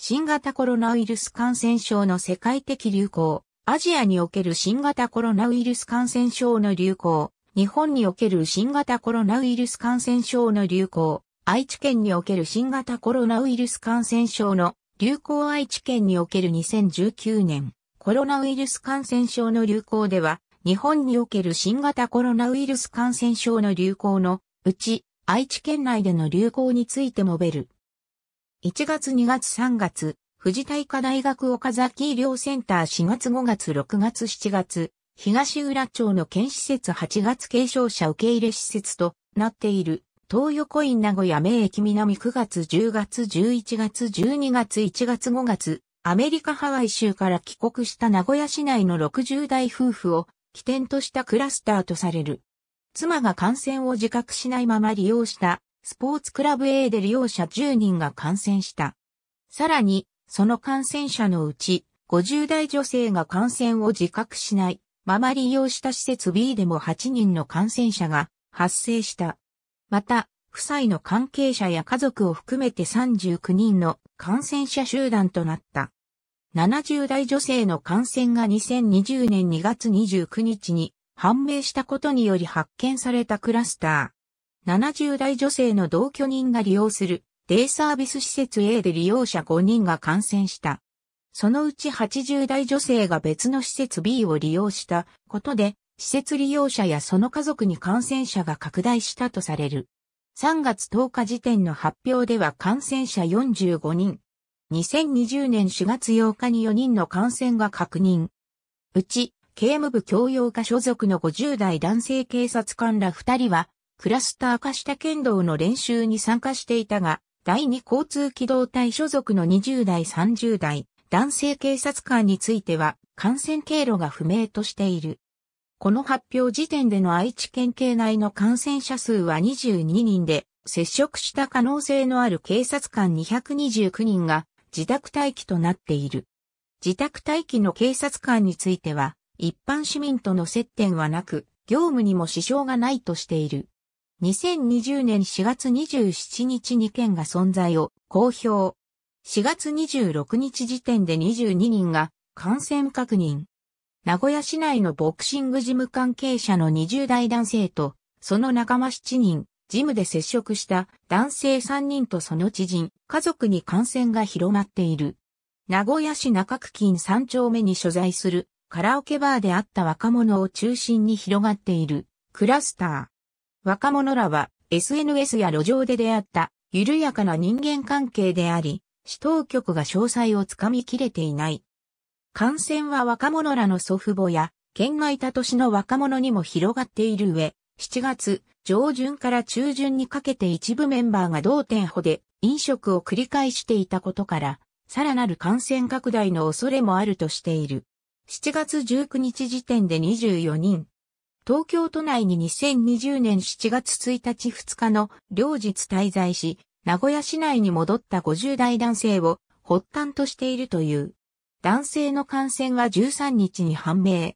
新型コロナウイルス感染症の世界的流行、アジアにおける新型コロナウイルス感染症の流行、日本における新型コロナウイルス感染症の流行、愛知県における新型コロナウイルス感染症の流行愛知県における2019年コロナウイルス感染症の流行では、日本における新型コロナウイルス感染症の流行のうち、愛知県内での流行について述べる。1月2月3月、富士大科大学岡崎医療センター4月5月6月7月、東浦町の県施設8月継承者受け入れ施設となっている、東横院名古屋名駅南9月10月11月12月1月5月、アメリカハワイ州から帰国した名古屋市内の60代夫婦を起点としたクラスターとされる。妻が感染を自覚しないまま利用したスポーツクラブ A で利用者10人が感染した。さらに、その感染者のうち、50代女性が感染を自覚しない、まま利用した施設 B でも8人の感染者が発生した。また、夫妻の関係者や家族を含めて39人の感染者集団となった。70代女性の感染が2020年2月29日に判明したことにより発見されたクラスター。70代女性の同居人が利用するデイサービス施設 A で利用者5人が感染した。そのうち80代女性が別の施設 B を利用したことで、施設利用者やその家族に感染者が拡大したとされる。3月10日時点の発表では感染者45人。2020年4月8日に4人の感染が確認。うち、刑務部教養課所属の50代男性警察官ら2人はクラスター化した剣道の練習に参加していたが、第2交通機動隊所属の20代30代男性警察官については感染経路が不明としている。この発表時点での愛知県警内の感染者数は22人で、接触した可能性のある警察官229人が自宅待機となっている。自宅待機の警察官については、一般市民との接点はなく、業務にも支障がないとしている。2020年4月27日に県が存在を公表。4月26日時点で22人が感染確認。名古屋市内のボクシングジム関係者の20代男性と、その仲間7人、ジムで接触した男性3人とその知人、家族に感染が広まっている。名古屋市中区近3丁目に所在するカラオケバーであった若者を中心に広がっているクラスター。若者らは SNS や路上で出会った緩やかな人間関係であり、市当局が詳細をつかみきれていない。感染は若者らの祖父母や、県外他都市の若者にも広がっている上、7月上旬から中旬にかけて一部メンバーが同店舗で飲食を繰り返していたことから、さらなる感染拡大の恐れもあるとしている。7月19日時点で24人、東京都内に2020年7月1日2日の両日滞在し、名古屋市内に戻った50代男性を発端としているという。男性の感染は13日に判明。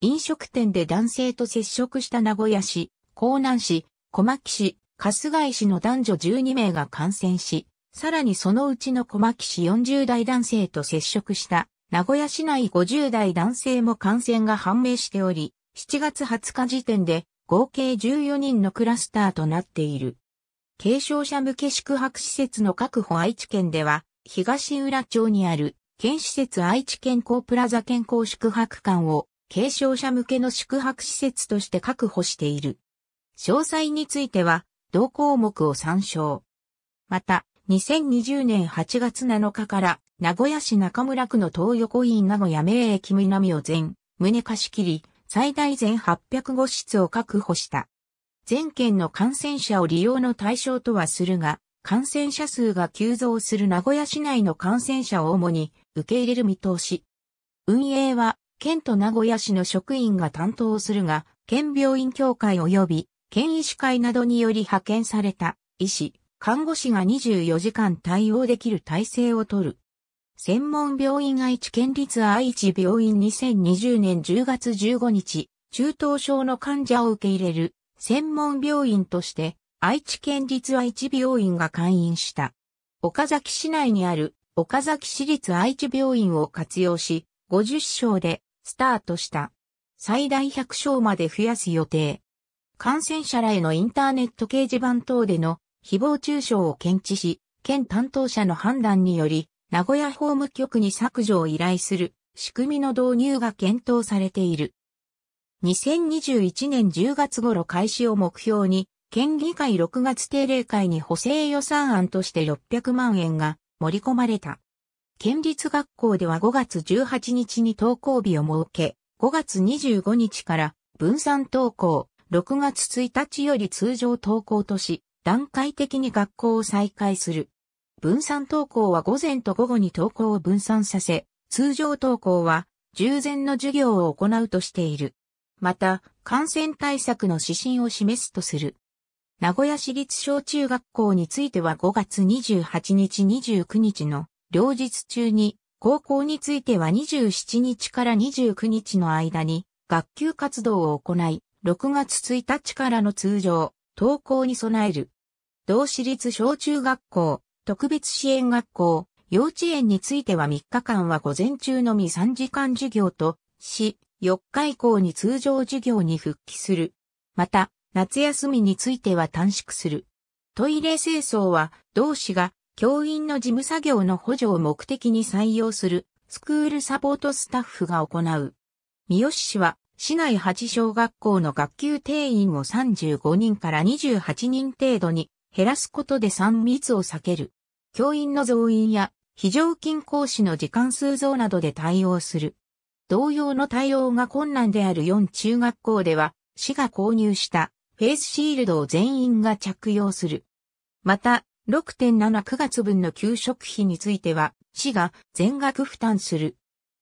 飲食店で男性と接触した名古屋市、江南市、小牧市、春日井市の男女12名が感染し、さらにそのうちの小牧市40代男性と接触した名古屋市内50代男性も感染が判明しており、7月20日時点で合計14人のクラスターとなっている。軽症者向け宿泊施設の確保愛知県では、東浦町にある県施設愛知健康プラザ健康宿泊館を軽症者向けの宿泊施設として確保している。詳細については、同項目を参照。また、2020年8月7日から、名古屋市中村区の東横イン名古屋名駅南を全、胸貸し切り、最大全805室を確保した。全県の感染者を利用の対象とはするが、感染者数が急増する名古屋市内の感染者を主に受け入れる見通し。運営は、県と名古屋市の職員が担当するが、県病院協会及び県医師会などにより派遣された医師、看護師が24時間対応できる体制をとる。専門病院愛知県立愛知病院2020年10月15日、中等症の患者を受け入れる専門病院として愛知県立愛知病院が開院した。岡崎市内にある岡崎市立愛知病院を活用し、50床でスタートした。最大100床まで増やす予定。感染者らへのインターネット掲示板等での誹謗中傷を検知し、県担当者の判断により、名古屋法務局に削除を依頼する仕組みの導入が検討されている。2021年10月頃開始を目標に、県議会6月定例会に補正予算案として600万円が盛り込まれた。県立学校では5月18日に登校日を設け、5月25日から分散登校、6月1日より通常登校とし、段階的に学校を再開する。分散投稿は午前と午後に投稿を分散させ、通常投稿は従前の授業を行うとしている。また、感染対策の指針を示すとする。名古屋市立小中学校については5月28日29日の両日中に、高校については27日から29日の間に学級活動を行い、6月1日からの通常、登校に備える。同市立小中学校、特別支援学校、幼稚園については3日間は午前中のみ3時間授業とし、4日以降に通常授業に復帰する。また、夏休みについては短縮する。トイレ清掃は、同志が教員の事務作業の補助を目的に採用する、スクールサポートスタッフが行う。三好市は、市内8小学校の学級定員を35人から28人程度に減らすことで3密を避ける。教員の増員や非常勤講師の時間数増などで対応する。同様の対応が困難である4中学校では、市が購入したフェイスシールドを全員が着用する。また、6.79月分の給食費については、市が全額負担する。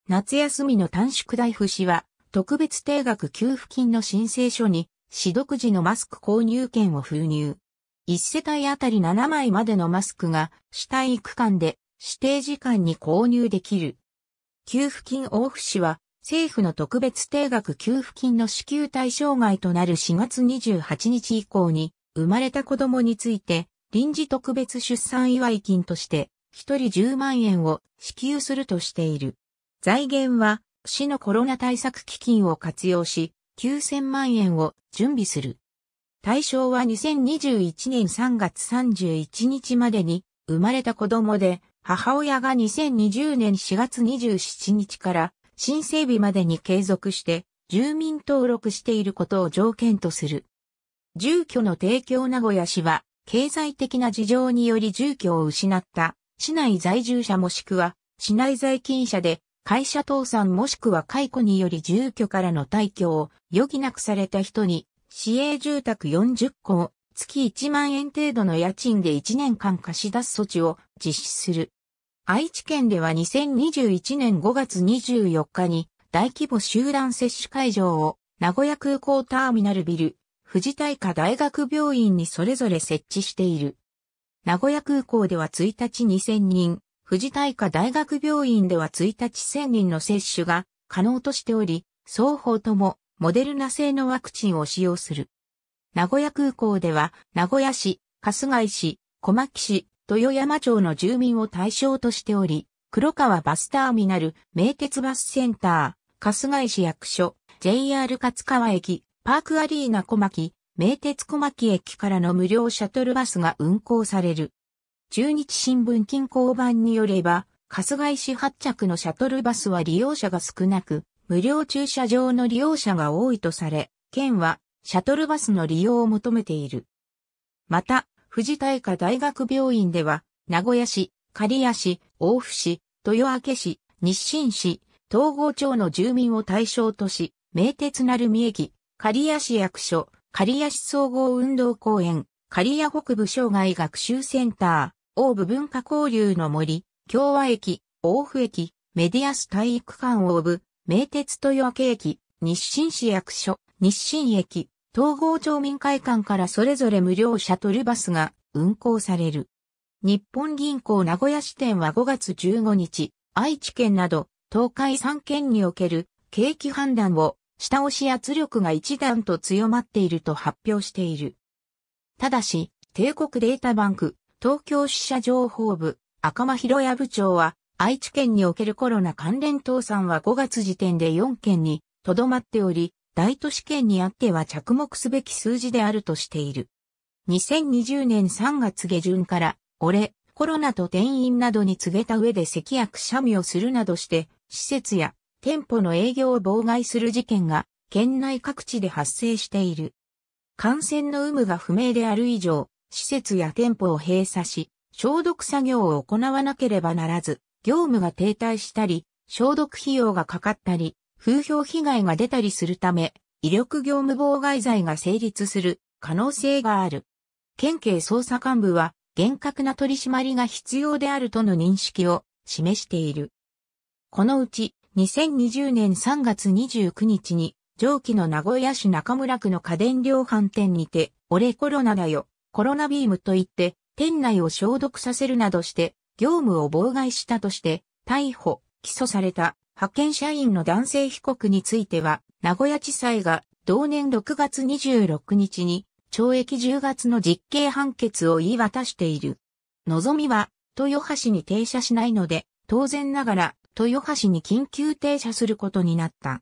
夏休みの短縮代付市は、特別定額給付金の申請書に、市独自のマスク購入券を封入。1世帯あたり7枚までのマスクが主体区間で指定時間に購入できる。給付金大フ市は政府の特別定額給付金の支給対象外となる4月28日以降に生まれた子供について臨時特別出産祝い金として1人10万円を支給するとしている。財源は市のコロナ対策基金を活用し9000万円を準備する。対象は2021年3月31日までに生まれた子供で、母親が2020年4月27日から申請日までに継続して住民登録していることを条件とする。住居の提供名古屋市は経済的な事情により住居を失った市内在住者もしくは市内在勤者で会社倒産もしくは解雇により住居からの退去を余儀なくされた人に市営住宅40戸月1万円程度の家賃で1年間貸し出す措置を実施する。愛知県では2021年5月24日に大規模集団接種会場を名古屋空港ターミナルビル、富士大科大学病院にそれぞれ設置している。名古屋空港では1日2000人、富士大科大学病院では1日1000人の接種が可能としており、双方ともモデルナ製のワクチンを使用する。名古屋空港では、名古屋市、春日井市、小牧市、豊山町の住民を対象としており、黒川バスターミナル、名鉄バスセンター、春日井市役所、JR 勝川駅、パークアリーナ小牧、名鉄小牧駅からの無料シャトルバスが運行される。中日新聞近郊版によれば、春日井市発着のシャトルバスは利用者が少なく、無料駐車場の利用者が多いとされ、県はシャトルバスの利用を求めている。また、富士大科大学病院では、名古屋市、刈谷市、大府市、豊明市、日清市、東郷町の住民を対象とし、名鉄る海駅、刈谷市役所、刈谷市総合運動公園、刈谷北部障害学習センター、大部文化交流の森、共和駅、大府駅、メディアス体育館を部、名鉄豊明駅、日清市役所、日清駅、統合町民会館からそれぞれ無料シャトルバスが運行される。日本銀行名古屋支店は5月15日、愛知県など東海3県における景気判断を下押し圧力が一段と強まっていると発表している。ただし、帝国データバンク、東京支社情報部、赤間博也部長は、愛知県におけるコロナ関連倒産は5月時点で4件にとどまっており、大都市圏にあっては着目すべき数字であるとしている。2020年3月下旬から、俺、コロナと店員などに告げた上で咳やくしゃみをするなどして、施設や店舗の営業を妨害する事件が、県内各地で発生している。感染の有無が不明である以上、施設や店舗を閉鎖し、消毒作業を行わなければならず、業務が停滞したり、消毒費用がかかったり、風評被害が出たりするため、威力業務妨害罪が成立する可能性がある。県警捜査幹部は厳格な取り締まりが必要であるとの認識を示している。このうち2020年3月29日に上記の名古屋市中村区の家電量販店にて、俺コロナだよ、コロナビームと言って、店内を消毒させるなどして、業務を妨害したとして、逮捕、起訴された派遣社員の男性被告については、名古屋地裁が同年6月26日に懲役10月の実刑判決を言い渡している。望みは、豊橋に停車しないので、当然ながら、豊橋に緊急停車することになった。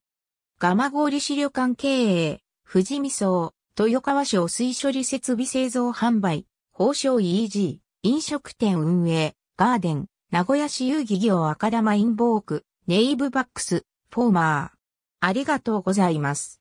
蒲郡市旅館経営、富士見荘、豊川省水処理設備製造販売、宝生 EG、飲食店運営、ガーデン、名古屋市遊戯業赤玉インボーク、ネイブバックス、フォーマー。ありがとうございます。